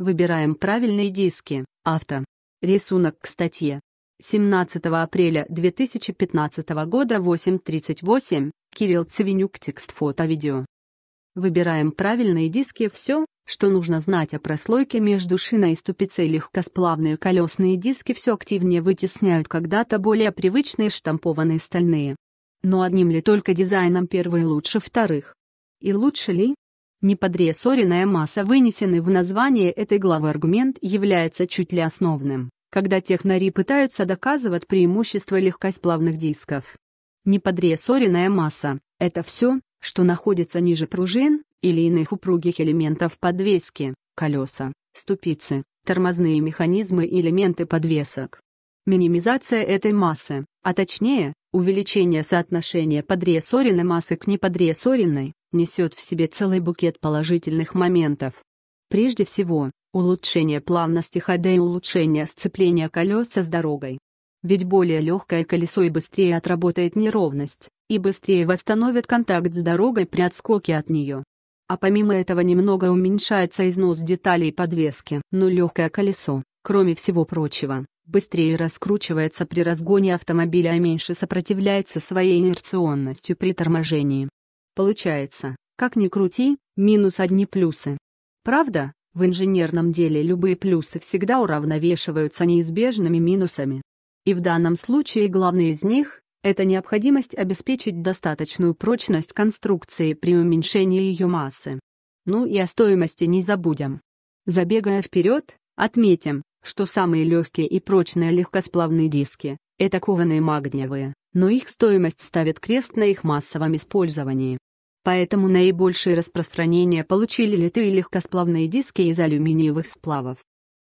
Выбираем правильные диски. Авто. Рисунок к статье. 17 апреля 2015 года 8.38. Кирилл Цивенюк. Текст фото-видео. Выбираем правильные диски. Все, что нужно знать о прослойке между шиной и ступицей легкосплавные колесные диски все активнее вытесняют когда-то более привычные штампованные стальные. Но одним ли только дизайном первые лучше вторых? И лучше ли, Неподрессоренная масса, вынесенный в название этой главы аргумент, является чуть ли основным, когда технари пытаются доказывать преимущество легкосплавных дисков. Неподрессоренная масса – это все, что находится ниже пружин или иных упругих элементов подвески, колеса, ступицы, тормозные механизмы и элементы подвесок. Минимизация этой массы, а точнее, Увеличение соотношения подрессоренной массы к неподрессоренной несет в себе целый букет положительных моментов. Прежде всего, улучшение плавности хода и улучшение сцепления колеса с дорогой. Ведь более легкое колесо и быстрее отработает неровность, и быстрее восстановит контакт с дорогой при отскоке от нее. А помимо этого немного уменьшается износ деталей подвески. Но легкое колесо, кроме всего прочего, быстрее раскручивается при разгоне автомобиля а меньше сопротивляется своей инерционностью при торможении. Получается, как ни крути, минус одни плюсы. Правда, в инженерном деле любые плюсы всегда уравновешиваются неизбежными минусами. И в данном случае главный из них – это необходимость обеспечить достаточную прочность конструкции при уменьшении ее массы. Ну и о стоимости не забудем. Забегая вперед, отметим, что самые легкие и прочные легкосплавные диски – это кованые магниевые, но их стоимость ставит крест на их массовом использовании. Поэтому наибольшее распространение получили литые легкосплавные диски из алюминиевых сплавов.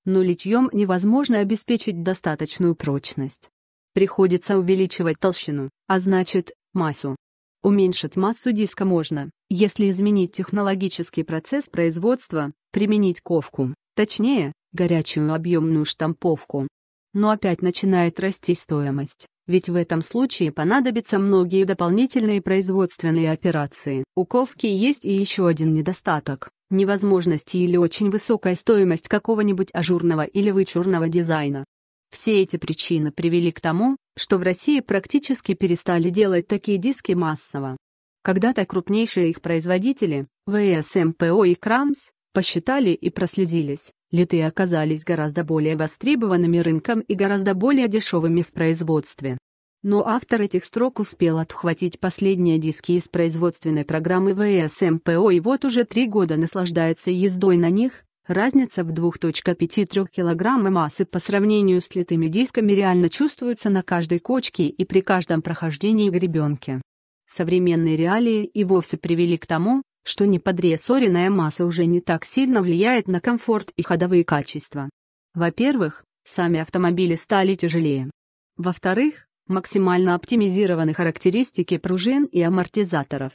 Но литьем невозможно обеспечить достаточную прочность. Приходится увеличивать толщину, а значит, массу. Уменьшить массу диска можно, если изменить технологический процесс производства, применить ковку, точнее, горячую объемную штамповку. Но опять начинает расти стоимость, ведь в этом случае понадобятся многие дополнительные производственные операции. У ковки есть и еще один недостаток – невозможность или очень высокая стоимость какого-нибудь ажурного или вычурного дизайна. Все эти причины привели к тому, что в России практически перестали делать такие диски массово. Когда-то крупнейшие их производители, ВСМПО и Крамс, посчитали и проследились, литые оказались гораздо более востребованными рынком и гораздо более дешевыми в производстве. Но автор этих строк успел отхватить последние диски из производственной программы ВСМПО и вот уже три года наслаждается ездой на них, разница в 2.53 кг массы по сравнению с литыми дисками реально чувствуется на каждой кочке и при каждом прохождении гребенки. Современные реалии и вовсе привели к тому, что неподрессоренная масса уже не так сильно влияет на комфорт и ходовые качества. Во-первых, сами автомобили стали тяжелее. Во-вторых, максимально оптимизированы характеристики пружин и амортизаторов.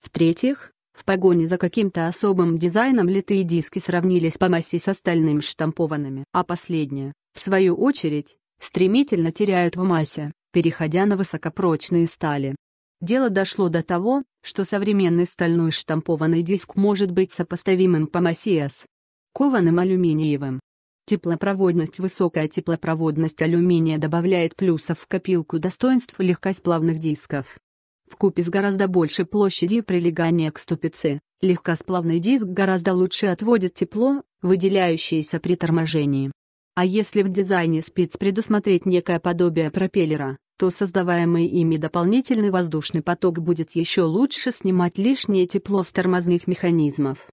В-третьих, в погоне за каким-то особым дизайном литые диски сравнились по массе с остальными штампованными, а последние, в свою очередь, стремительно теряют в массе, переходя на высокопрочные стали. Дело дошло до того, что современный стальной штампованный диск может быть сопоставимым по массе с кованым алюминиевым. Теплопроводность Высокая теплопроводность алюминия добавляет плюсов в копилку достоинств легкость легкосплавных дисков. В купе с гораздо большей площадью прилегания к ступице, легкосплавный диск гораздо лучше отводит тепло, выделяющееся при торможении. А если в дизайне спиц предусмотреть некое подобие пропеллера, то создаваемый ими дополнительный воздушный поток будет еще лучше снимать лишнее тепло с тормозных механизмов.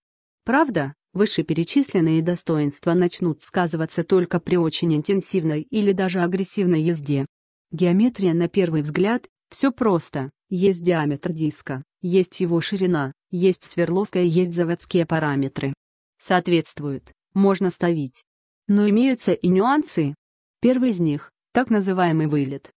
Правда, вышеперечисленные достоинства начнут сказываться только при очень интенсивной или даже агрессивной езде. Геометрия на первый взгляд – все просто, есть диаметр диска, есть его ширина, есть сверловка и есть заводские параметры. Соответствуют, можно ставить. Но имеются и нюансы. Первый из них – так называемый вылет.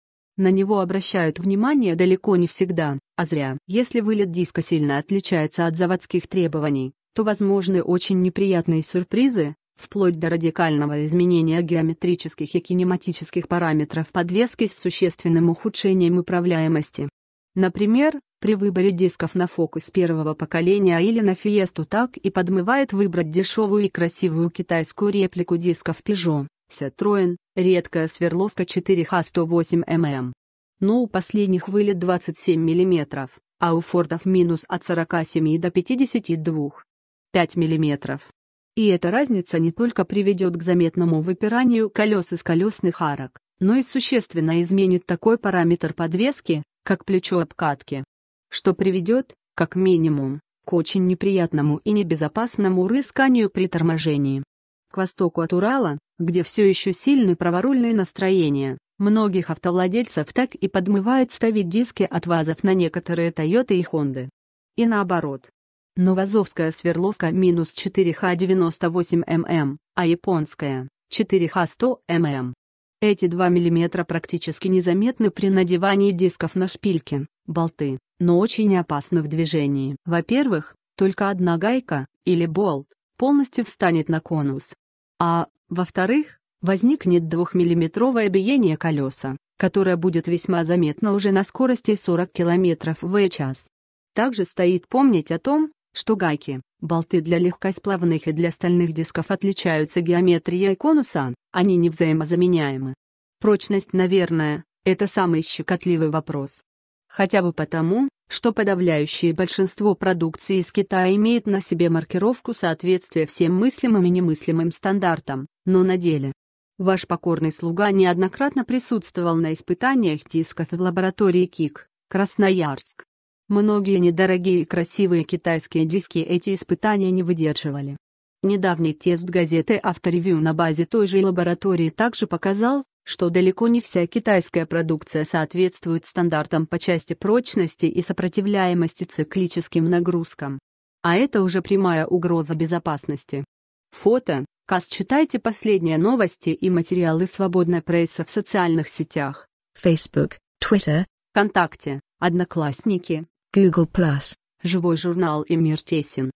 На него обращают внимание далеко не всегда, а зря. Если вылет диска сильно отличается от заводских требований, то возможны очень неприятные сюрпризы, вплоть до радикального изменения геометрических и кинематических параметров подвески с существенным ухудшением управляемости. Например, при выборе дисков на фокус первого поколения или на фиесту так и подмывает выбрать дешевую и красивую китайскую реплику дисков Peugeot, Сатроен, редкая сверловка 4Х108ММ. А но ну, у последних вылет 27 мм, а у фордов минус от 47 до 52. 5 мм. И эта разница не только приведет к заметному выпиранию колес из колесных арок, но и существенно изменит такой параметр подвески, как плечо обкатки. Что приведет, как минимум, к очень неприятному и небезопасному рысканию при торможении. К востоку от Урала, где все еще сильны праворульные настроения, многих автовладельцев так и подмывает ставить диски от ВАЗов на некоторые Тойоты и Хонды. И наоборот. Но вазовская сверловка минус 4Х98 мм, а японская 4Х100 мм. Эти 2 мм практически незаметны при надевании дисков на шпильки, болты, но очень опасны в движении. Во-первых, только одна гайка, или болт, полностью встанет на конус, а, во-вторых, возникнет двухмиллиметровое биение колеса, которое будет весьма заметно уже на скорости 40 км в час. Также стоит помнить о том, что гайки, болты для легкосплавных и для стальных дисков отличаются геометрией конуса, они не взаимозаменяемы. Прочность, наверное, это самый щекотливый вопрос. Хотя бы потому, что подавляющее большинство продукции из Китая имеет на себе маркировку соответствия всем мыслимым и немыслимым стандартам, но на деле. Ваш покорный слуга неоднократно присутствовал на испытаниях дисков в лаборатории КИК, Красноярск. Многие недорогие и красивые китайские диски эти испытания не выдерживали. Недавний тест газеты «Авторевью» на базе той же лаборатории также показал, что далеко не вся китайская продукция соответствует стандартам по части прочности и сопротивляемости циклическим нагрузкам. А это уже прямая угроза безопасности. Фото. Кас читайте последние новости и материалы свободной прессы в социальных сетях. Facebook, Twitter, ВКонтакте, Одноклассники, Google+, Живой журнал и Мир Тесен.